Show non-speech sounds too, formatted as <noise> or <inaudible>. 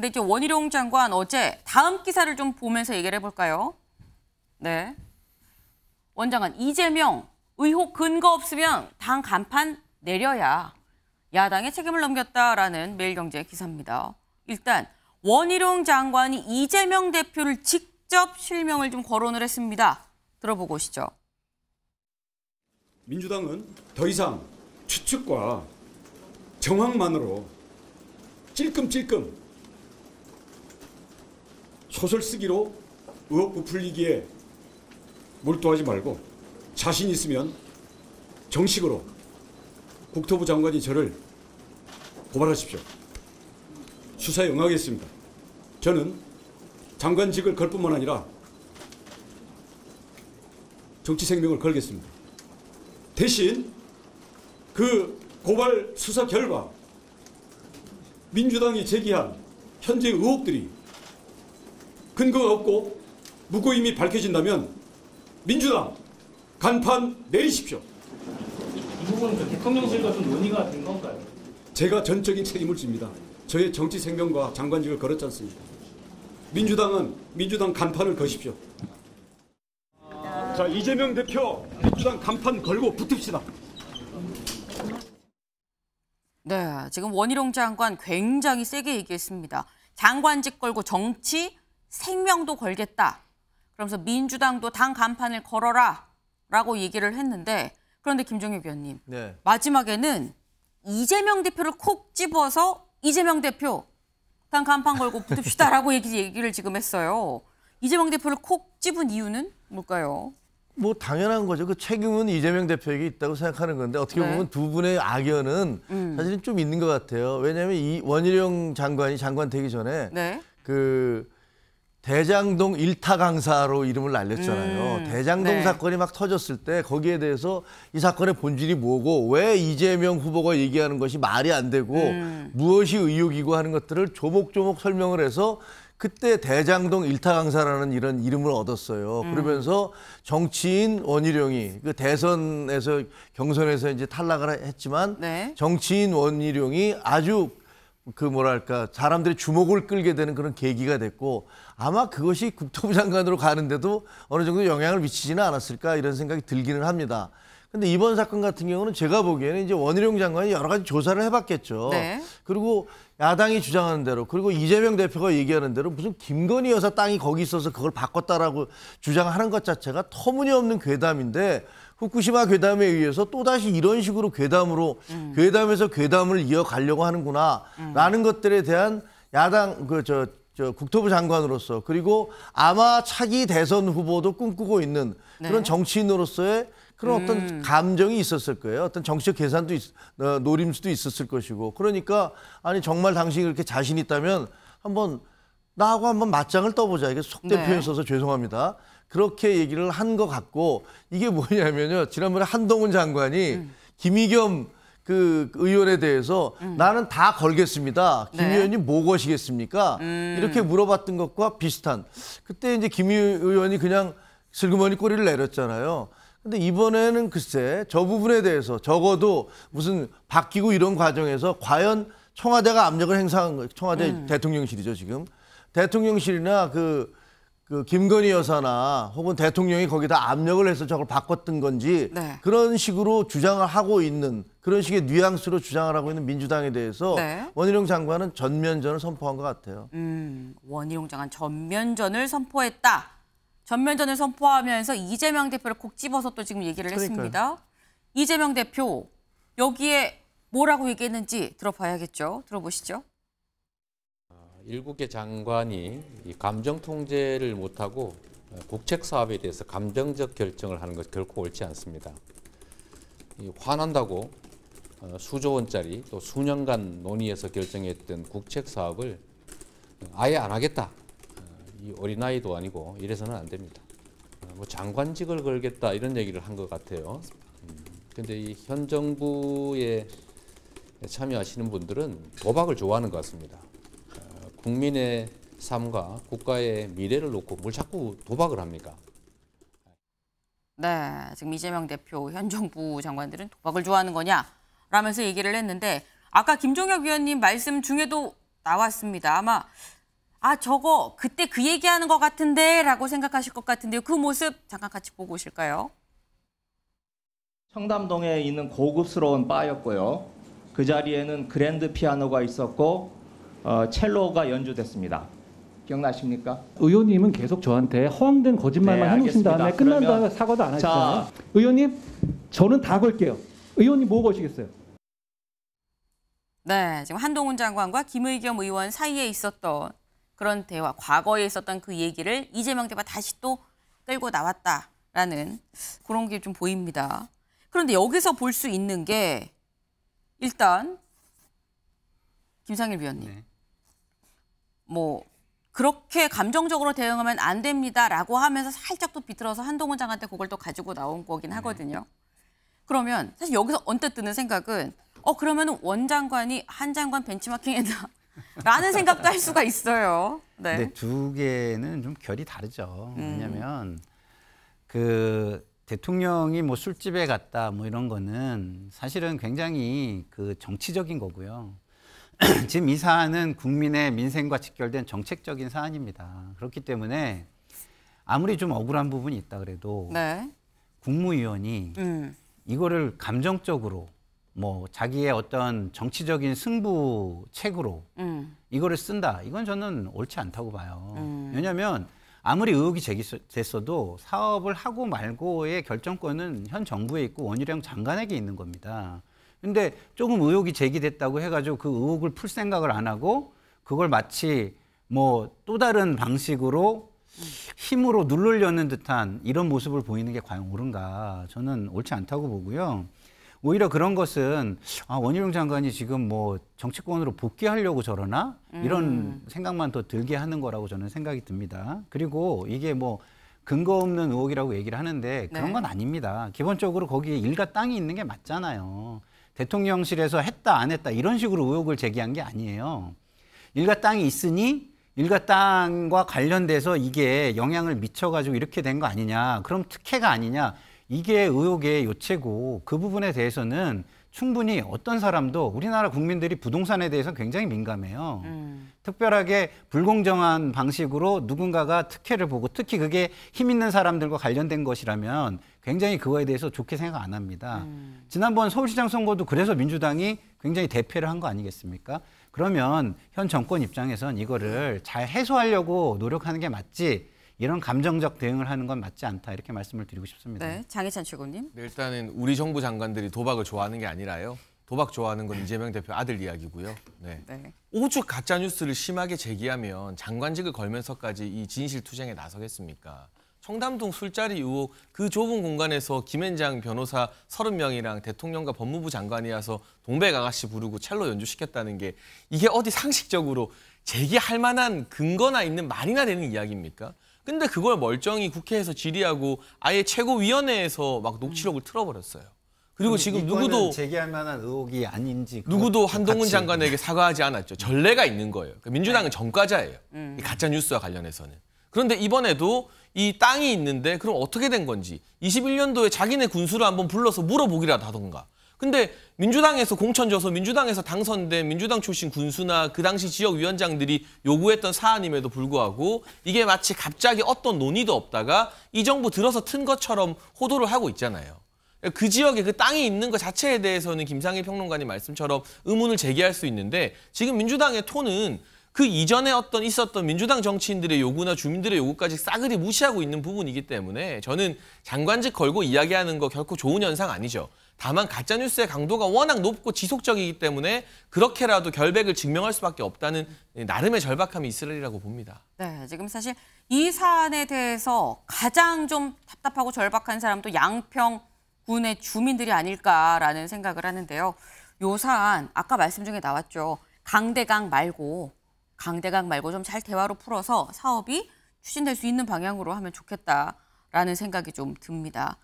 근데 이제 원희룡 장관 어제 다음 기사를 좀 보면서 얘기를 해볼까요? 네. 원장은 이재명 의혹 근거 없으면 당 간판 내려야 야당의 책임을 넘겼다라는 매일경제 기사입니다. 일단 원희룡 장관이 이재명 대표를 직접 실명을 좀 거론을 했습니다. 들어보고 오시죠. 민주당은 더 이상 추측과 정황만으로 찔끔찔끔 소설 쓰기로 의혹 부풀리기에 몰두하지 말고 자신 있으면 정식으로 국토부 장관이 저를 고발하십시오. 수사에 응하겠습니다. 저는 장관직을 걸 뿐만 아니라 정치 생명을 걸겠습니다. 대신 그 고발 수사 결과 민주당이 제기한 현재 의혹들이 근거가 없고 무고임이 밝혀진다면 민주당 간판 내리십시오. 이 부분은 그 대통령실과 좀 논의가 된 건가요? 제가 전적인 책임을 집니다. 저의 정치 생명과 장관직을 걸었지 않습니까? 민주당은 민주당 간판을 거십시오. 자 이재명 대표 민주당 간판 걸고 붙읍시다. 네, 지금 원희룡 장관 굉장히 세게 얘기했습니다. 장관직 걸고 정치 생명도 걸겠다. 그러면서 민주당도 당 간판을 걸어라 라고 얘기를 했는데 그런데 김종혁 위원님 네. 마지막에는 이재명 대표를 콕 집어서 이재명 대표 당 간판 걸고 붙읍시다라고 <laughs> 얘기를 지금 했어요. 이재명 대표를 콕 집은 이유는 뭘까요? 뭐 당연한 거죠. 그 책임은 이재명 대표에게 있다고 생각하는 건데 어떻게 네. 보면 네. 두 분의 악연은 음. 사실은 좀 있는 것 같아요. 왜냐하면 이 원희룡 장관이 장관 되기 전에 네. 그 대장동 일타 강사로 이름을 날렸잖아요. 음, 네. 대장동 네. 사건이 막 터졌을 때 거기에 대해서 이 사건의 본질이 뭐고 왜 이재명 후보가 얘기하는 것이 말이 안 되고 음. 무엇이 의혹이고 하는 것들을 조목조목 설명을 해서 그때 대장동 일타 강사라는 이런 이름을 얻었어요. 음. 그러면서 정치인 원희룡이 그 대선에서 경선에서 이제 탈락을 했지만 네. 정치인 원희룡이 아주 그 뭐랄까 사람들의 주목을 끌게 되는 그런 계기가 됐고 아마 그것이 국토부 장관으로 가는데도 어느 정도 영향을 미치지는 않았을까 이런 생각이 들기는 합니다. 근데 이번 사건 같은 경우는 제가 보기에는 이제 원희룡 장관이 여러 가지 조사를 해봤겠죠. 네. 그리고 야당이 주장하는 대로 그리고 이재명 대표가 얘기하는 대로 무슨 김건희 여사 땅이 거기 있어서 그걸 바꿨다라고 주장하는 것 자체가 터무니없는 괴담인데 후쿠시마 괴담에 의해서 또다시 이런 식으로 괴담으로 음. 괴담에서 괴담을 이어가려고 하는구나라는 음. 것들에 대한 야당 그저 저 국토부 장관으로서 그리고 아마 차기 대선 후보도 꿈꾸고 있는 네. 그런 정치인으로서의 그런 음. 어떤 감정이 있었을 거예요. 어떤 정치적 계산도 있, 어, 노림수도 있었을 것이고 그러니까 아니 정말 당신이 그렇게 자신 있다면 한번 나하고 한번 맞짱을 떠보자. 이게 속대 표현 네. 써서 죄송합니다. 그렇게 얘기를 한 것 같고 이게 뭐냐면요. 지난번에 한동훈 장관이 음. 김의겸 그 의원에 대해서 음. 나는 다 걸겠습니다. 김 네. 의원이 뭐것이겠습니까 음. 이렇게 물어봤던 것과 비슷한. 그때 이제 김 의원이 그냥 슬그머니 꼬리를 내렸잖아요. 근데 이번에는 글쎄 저 부분에 대해서 적어도 무슨 바뀌고 이런 과정에서 과연 청와대가 압력을 행사한 거예요. 청와대 음. 대통령실이죠 지금 대통령실이나 그그 김건희 여사나 혹은 대통령이 거기다 압력을 해서 저걸 바꿨던 건지 네. 그런 식으로 주장을 하고 있는 그런 식의 뉘앙스로 주장을 하고 있는 민주당에 대해서 네. 원희룡 장관은 전면전을 선포한 것 같아요. 음, 원희룡 장관 전면전을 선포했다. 전면전을 선포하면서 이재명 대표를 콕 집어서 또 지금 얘기를 그러니까요. 했습니다. 이재명 대표 여기에 뭐라고 얘기했는지 들어봐야겠죠. 들어보시죠. 일국의 장관이 감정 통제를 못하고 어, 국책 사업에 대해서 감정적 결정을 하는 것이 결코 옳지 않습니다. 화난다고 어, 수조 원짜리 또 수년간 논의해서 결정했던 국책 사업을 아예 안 하겠다. 어, 이 어린아이도 아니고 이래서는 안 됩니다. 뭐 장관직을 걸겠다 이런 얘기를 한 것 같아요. 음, 근데 이 현 정부에 참여하시는 분들은 도박을 좋아하는 것 같습니다. 국민의 삶과 국가의 미래를 놓고 뭘 자꾸 도박을 합니까? 네, 지금 이재명 대표, 현 정부 장관들은 도박을 좋아하는 거냐? 라면서 얘기를 했는데 아까 김종혁 위원님 말씀 중에도 나왔습니다. 아마 아 저거 그때 그 얘기하는 것 같은데 라고 생각하실 것 같은데요. 그 모습 잠깐 같이 보고 오실까요? 청담동에 있는 고급스러운 바였고요. 그 자리에는 그랜드 피아노가 있었고 어, 첼로가 연주됐습니다. 기억나십니까? 의원님은 계속 저한테 허황된 거짓말만 네, 해놓으신 다음에 끝난 다음에 사과도 안 하시잖아요. 자, 의원님, 저는 다 걸게요. 의원님 뭐 거시겠어요? 네, 지금 한동훈 장관과 김의겸 의원 사이에 있었던 그런 대화, 과거에 있었던 그 얘기를 이재명 대가 다시 또 끌고 나왔다라는 그런 게 좀 보입니다. 그런데 여기서 볼 수 있는 게 일단 김상일 위원님. 네. 뭐 그렇게 감정적으로 대응하면 안 됩니다라고 하면서 살짝 또 비틀어서 한동훈 장한테 그걸 또 가지고 나온 거긴 네. 하거든요. 그러면 사실 여기서 언뜻 드는 생각은 어 그러면 원 장관이 한 장관 벤치마킹했나라는 <laughs> 생각도 할 수가 있어요. 네. 근데 두 개는 좀 결이 다르죠. 왜냐하면 음. 그 대통령이 뭐 술집에 갔다 뭐 이런 거는 사실은 굉장히 그 정치적인 거고요. <clears throat> 지금 이 사안은 국민의 민생과 직결된 정책적인 사안입니다. 그렇기 때문에 아무리 좀 억울한 부분이 있다 그래도 네. 국무위원이 음. 이거를 감정적으로 뭐 자기의 어떤 정치적인 승부책으로 음. 이거를 쓴다. 이건 저는 옳지 않다고 봐요. 음. 왜냐하면 아무리 의혹이 제기됐어도 사업을 하고 말고의 결정권은 현 정부에 있고 원희룡 장관에게 있는 겁니다. 근데 조금 의혹이 제기됐다고 해가지고 그 의혹을 풀 생각을 안 하고 그걸 마치 뭐 또 다른 방식으로 힘으로 누르려는 듯한 이런 모습을 보이는 게 과연 옳은가 저는 옳지 않다고 보고요. 오히려 그런 것은 아, 원희룡 장관이 지금 뭐 정치권으로 복귀하려고 저러나 이런 음. 생각만 더 들게 하는 거라고 저는 생각이 듭니다. 그리고 이게 뭐 근거 없는 의혹이라고 얘기를 하는데 그런 네. 건 아닙니다. 기본적으로 거기에 일가 땅이 있는 게 맞잖아요. 대통령실에서 했다 안 했다 이런 식으로 의혹을 제기한 게 아니에요. 일가 땅이 있으니 일가 땅과 관련돼서 이게 영향을 미쳐가지고 이렇게 된 거 아니냐. 그럼 특혜가 아니냐. 이게 의혹의 요체고 그 부분에 대해서는 충분히 어떤 사람도 우리나라 국민들이 부동산에 대해서 굉장히 민감해요. 음. 특별하게 불공정한 방식으로 누군가가 특혜를 보고 특히 그게 힘 있는 사람들과 관련된 것이라면 굉장히 그거에 대해서 좋게 생각 안 합니다. 음. 지난번 서울시장 선거도 그래서 민주당이 굉장히 대패를 한 거 아니겠습니까? 그러면 현 정권 입장에선 이거를 잘 해소하려고 노력하는 게 맞지 이런 감정적 대응을 하는 건 맞지 않다 이렇게 말씀을 드리고 싶습니다. 네, 장혜찬 최고님. 네, 일단은 우리 정부 장관들이 도박을 좋아하는 게 아니라요. 도박 좋아하는 건 이재명 대표 아들 이야기고요. 네. 네. 오죽 가짜 뉴스를 심하게 제기하면 장관직을 걸면서까지 이 진실 투쟁에 나서겠습니까? 청담동 술자리 의혹 그 좁은 공간에서 김앤장 변호사 30명이랑 대통령과 법무부 장관이어서 동백 아가씨 부르고 첼로 연주시켰다는 게 이게 어디 상식적으로 제기할 만한 근거나 있는 말이나 되는 이야기입니까? 근데 그걸 멀쩡히 국회에서 질의하고 아예 최고위원회에서 막 녹취록을 틀어버렸어요. 그리고 지금 누구도 제기할 만한 의혹이 아닌지 누구도 한동훈 장관에게 사과하지 않았죠. 전례가 있는 거예요. 그러니까 민주당은 전과자예요 음. 가짜 뉴스와 관련해서는. 그런데 이번에도 이 땅이 있는데 그럼 어떻게 된 건지 21년도에 자기네 군수를 한번 불러서 물어보기라도 하던가. 근데 민주당에서 공천 줘서 민주당에서 당선된 민주당 출신 군수나 그 당시 지역 위원장들이 요구했던 사안임에도 불구하고 이게 마치 갑자기 어떤 논의도 없다가 이 정부 들어서 튼 것처럼 호도를 하고 있잖아요. 그 지역에 그 땅이 있는 것 자체에 대해서는 김상일 평론가님 말씀처럼 의문을 제기할 수 있는데 지금 민주당의 톤은 그 이전에 어떤 있었던 민주당 정치인들의 요구나 주민들의 요구까지 싸그리 무시하고 있는 부분이기 때문에 저는 장관직 걸고 이야기하는 거 결코 좋은 현상 아니죠. 다만 가짜뉴스의 강도가 워낙 높고 지속적이기 때문에 그렇게라도 결백을 증명할 수밖에 없다는 나름의 절박함이 있으리라고 봅니다. 네, 지금 사실 이 사안에 대해서 가장 좀 답답하고 절박한 사람도 양평 군의 주민들이 아닐까라는 생각을 하는데요. 요 사안 아까 말씀 중에 나왔죠. 강대강 말고 강대강 말고 좀 잘 대화로 풀어서 사업이 추진될 수 있는 방향으로 하면 좋겠다라는 생각이 좀 듭니다.